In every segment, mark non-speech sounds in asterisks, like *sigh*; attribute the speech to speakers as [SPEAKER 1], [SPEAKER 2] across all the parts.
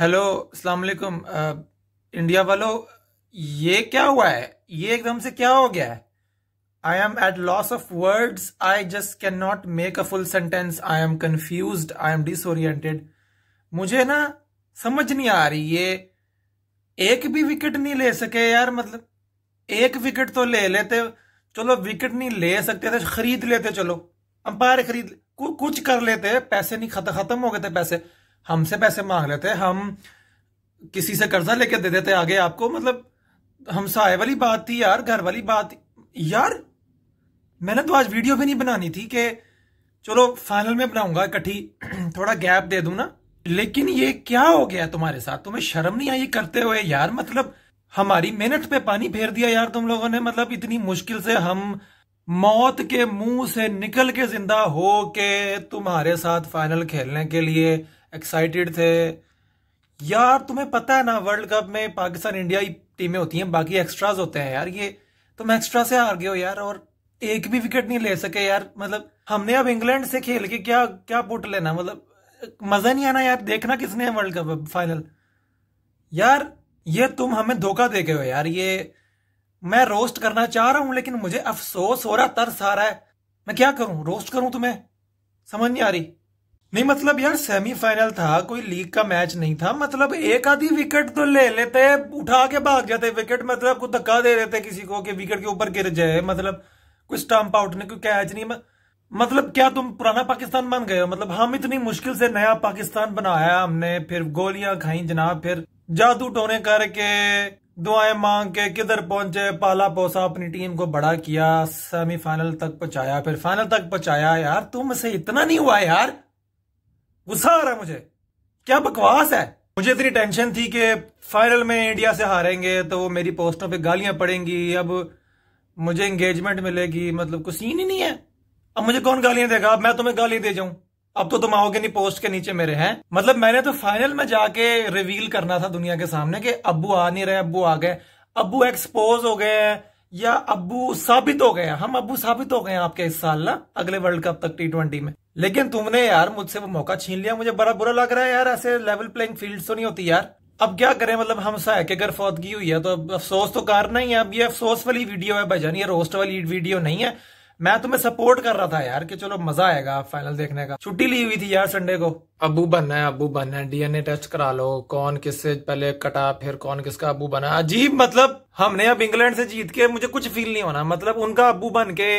[SPEAKER 1] hello अस्सलाम वालेकुम India वालों ये क्या हुआ है ये एकदम से क्या हो गया है I am at loss of words I just can not make a full sentence I am confuse I am disoriented मुझे ना समझ नहीं आ रही ये एक भी विकेट नहीं ले सके यार मतलब एक विकेट तो ले लेते चलो विकेट नहीं ले सकते थे खरीद लेते चलो अंपायर खरीद कुछ कर लेते पैसे नहीं खत्म हो गए थे पैसे हमसे पैसे मांग लेते हम किसी से कर्जा लेके दे देते आगे आपको मतलब हमसाए वाली बात थी यार घर वाली बात यार मैंने तो आज वीडियो भी नहीं बनानी थी कि चलो फाइनल में बनाऊंगा इकट्ठी *clears throat* थोड़ा गैप दे दू ना लेकिन ये क्या हो गया तुम्हारे साथ तुम्हें शर्म नहीं आई करते हुए यार मतलब हमारी मेहनत पे पानी फेर दिया यार तुम लोगों ने मतलब इतनी मुश्किल से हम मौत के मुंह से निकल के जिंदा हो के तुम्हारे साथ फाइनल खेलने के लिए एक्साइटेड थे यार तुम्हें पता है ना वर्ल्ड कप में पाकिस्तान इंडिया ही टीमें होती हैं बाकी एक्स्ट्राज होते हैं यार ये तुम एक्स्ट्रा से हार गए हो यार और एक भी विकेट नहीं ले सके यार मतलब हमने अब इंग्लैंड से खेल के क्या क्या पुट लेना मतलब मजा नहीं आना यार देखना किसने है वर्ल्ड कप फाइनल यार ये तुम हमें धोखा दे गए हो यार ये मैं रोस्ट करना चाह रहा हूं लेकिन मुझे अफसोस हो रहा तरस आ रहा है मैं क्या करूं रोस्ट करूं तुम्हें समझ नहीं आ रही नहीं मतलब यार सेमीफाइनल था कोई लीग का मैच नहीं था मतलब एक आधी विकेट तो ले लेते उठा के भाग जाते विकेट मतलब को धक्का दे देते किसी को कि विकेट के ऊपर गिर जाए मतलब कोई स्टम्प आउट नहीं कोई कैच नहीं मतलब क्या तुम पुराना पाकिस्तान बन गए हो मतलब हम इतनी मुश्किल से नया पाकिस्तान बनाया हमने फिर गोलियां खाई जनाब फिर जादू टोने करके दुआएं मांग के किधर पहुंचे पाला पोसा अपनी टीम को बड़ा किया सेमीफाइनल तक पहुंचाया फिर फाइनल तक पहुंचाया यार तुम से इतना नहीं हुआ यार गुस्सा आ रहा है मुझे क्या बकवास है मुझे इतनी टेंशन थी कि फाइनल में इंडिया से हारेंगे तो वो मेरी पोस्टों पे गालियां पड़ेंगी अब मुझे एंगेजमेंट मिलेगी मतलब कुछ सीन ही नहीं है अब मुझे कौन गालियां देगा अब मैं तुम्हें गाली दे जाऊं अब तो तुम आओगे नहीं पोस्ट के नीचे मेरे हैं मतलब मैंने तो फाइनल में जाके रिवील करना था दुनिया के सामने कि अबू आ नहीं रहे अब्बू आ गए अबू एक्सपोज हो गए या अबू साबित हो गए हम अबू साबित हो गए आपके इस साल ना अगले वर्ल्ड कप तक टी ट्वेंटी में लेकिन तुमने यार मुझसे वो मौका छीन लिया मुझे बड़ा बुरा लग रहा है यार ऐसे लेवल प्लेइंग फील्ड तो नहीं होती यार अब क्या करें मतलब हमसाया के अगर फौतगी हुई है तो अब अफसोस तो करना ही है अब ये अफसोस वाली वीडियो है भाईजान ये रोस्ट वाली वीडियो नहीं है मैं तुम्हें सपोर्ट कर रहा था यार कि चलो मजा आएगा फाइनल देखने का छुट्टी ली हुई थी यार संडे को अबू बनना है अबू बनना है डीएनए टेस्ट करा लो कौन किससे पहले कटा फिर कौन किसका अबू बना अजीब मतलब हमने अब इंग्लैंड से जीत के मुझे कुछ फील नहीं होना मतलब उनका अबू बन के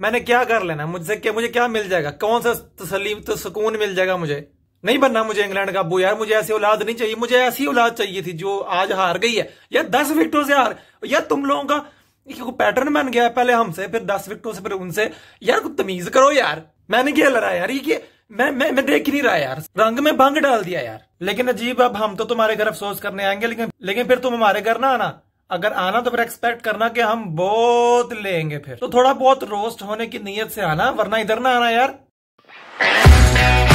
[SPEAKER 1] मैंने क्या कर लेना मुझसे क्या मुझे क्या मिल जाएगा कौन सा तसली तो सुकून मिल जाएगा मुझे नहीं बनना मुझे इंग्लैंड का अबू यार मुझे ऐसी औलाद नहीं चाहिए मुझे ऐसी औलाद चाहिए थी जो आज हार गई है यार दस विकटों से हार यार तुम लोगों का पैटर्न बन गया पहले हमसे फिर दस विकटों से फिर उनसे यार कुछ तमीज करो यार मैंने क्या लड़ा यार ये मैं मैं मैं देख ही नहीं रहा यार रंग में भंग डाल दिया यार लेकिन अजीब अब हम तो तुम्हारे घर अफसोस करने आएंगे लेकिन लेकिन फिर तुम हमारे घर ना आना अगर आना तो फिर एक्सपेक्ट करना कि हम बहुत लेंगे फिर तो थोड़ा बहुत रोस्ट होने की नीयत से आना वरना इधर ना आना यार